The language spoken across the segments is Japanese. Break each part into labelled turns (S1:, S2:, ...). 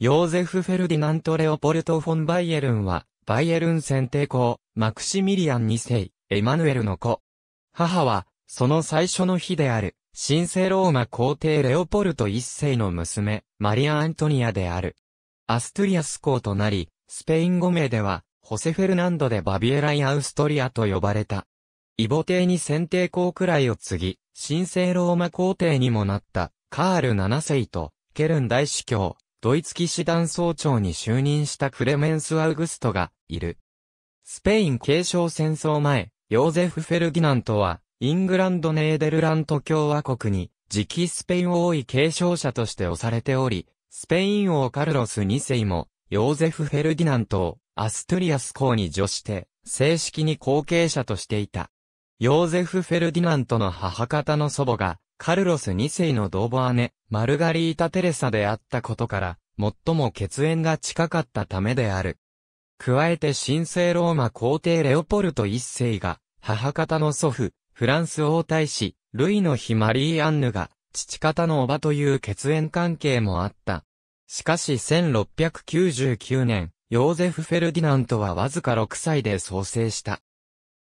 S1: ヨーゼフ・フェルディナント・レオポルト・フォン・バイエルンは、バイエルン選帝公、マクシミリアン2世、エマヌエルの子。母は、その最初の日である、神聖ローマ皇帝レオポルト1世の娘、マリア・アントニアである。アストリアス公となり、スペイン語名では、ホセフェルナンドでバビエライ・アウストリアと呼ばれた。イボ帝に選帝公くらいを継ぎ、神聖ローマ皇帝にもなった、カール7世と、ケルン大司教、ドイツ騎士団総長に就任したクレメンス・アウグストがいる。スペイン継承戦争前、ヨーゼフ・フェルギナントは、イングランド・ネーデルラント共和国に、次期スペイン王位継承者として推されており、スペイン王カルロス2世も、ヨーゼフ・フェルディナントをアストゥリアス公に助して、正式に後継者としていた。ヨーゼフ・フェルディナントの母方の祖母が、カルロス2世の同母姉、マルガリータ・テレサであったことから、最も血縁が近かったためである。加えて神聖ローマ皇帝レオポルト1世が、母方の祖父、フランス王太子、ルイの妃マリー・アンヌが、父方の叔母という血縁関係もあった。しかし1699年、ヨーゼフ・フェルディナントはわずか6歳で創生した。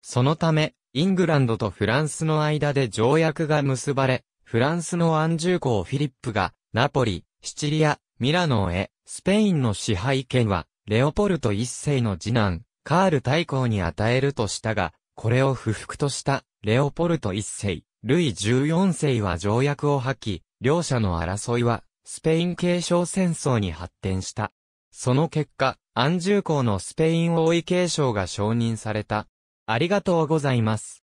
S1: そのため、イングランドとフランスの間で条約が結ばれ、フランスの安住公フィリップが、ナポリ、シチリア、ミラノへ、スペインの支配権は、レオポルト一世の次男、カール大公に与えるとしたが、これを不服とした、レオポルト一世、ルイ14世は条約を破棄、両者の争いは、スペイン継承戦争に発展した。その結果、安住公のスペイン王位継承が承認された。ありがとうございます。